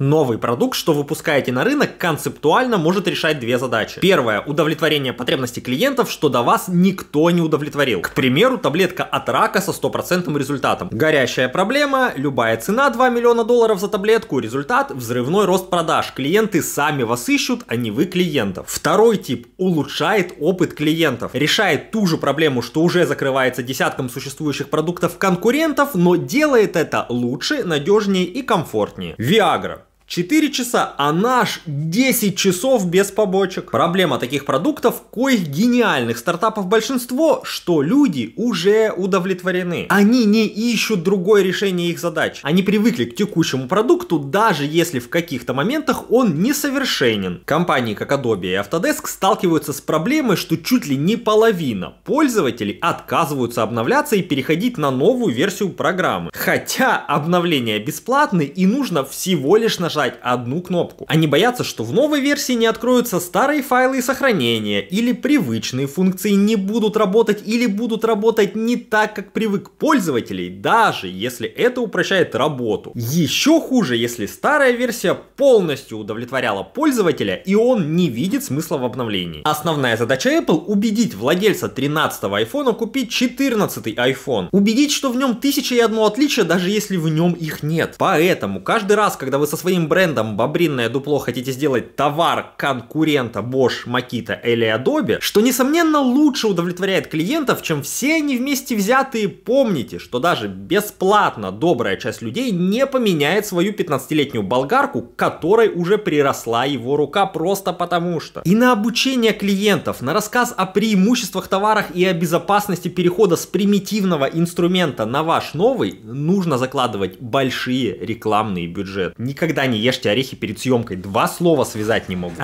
Новый продукт, что выпускаете на рынок, концептуально может решать две задачи. Первое – удовлетворение потребностей клиентов, что до вас никто не удовлетворил. К примеру, таблетка от рака со стопроцентным результатом. Горящая проблема, любая цена 2 миллиона долларов за таблетку, результат – взрывной рост продаж. Клиенты сами вас ищут, а не вы клиентов. Второй тип – улучшает опыт клиентов. Решает ту же проблему, что уже закрывается десятком существующих продуктов конкурентов, но делает это лучше, надежнее и комфортнее. Viagra. 4 часа, а наш 10 часов без побочек. Проблема таких продуктов, коих гениальных стартапов большинство, что люди уже удовлетворены. Они не ищут другое решение их задач. Они привыкли к текущему продукту, даже если в каких-то моментах он несовершенен. Компании, как Adobe и Autodesk, сталкиваются с проблемой, что чуть ли не половина пользователей отказываются обновляться и переходить на новую версию программы. Хотя обновления бесплатны и нужно всего лишь на нажать одну кнопку. Они боятся, что в новой версии не откроются старые файлы и сохранения, или привычные функции не будут работать, или будут работать не так, как привык пользователей, даже если это упрощает работу. Еще хуже, если старая версия полностью удовлетворяла пользователя, и он не видит смысла в обновлении. Основная задача Apple убедить владельца 13 го iPhone купить 14 iPhone. Убедить, что в нем тысяча и одно отличие, даже если в нем их нет. Поэтому каждый раз, когда вы со своим брендом бобринное дупло хотите сделать товар конкурента Bosch, Makita или Adobe, что несомненно лучше удовлетворяет клиентов, чем все они вместе взятые, помните, что даже бесплатно добрая часть людей не поменяет свою 15-летнюю болгарку, которой уже приросла его рука просто потому что. И на обучение клиентов, на рассказ о преимуществах товарах и о безопасности перехода с примитивного инструмента на ваш новый, нужно закладывать большие рекламные бюджеты. Никогда не не ешьте орехи перед съемкой. Два слова связать не могут.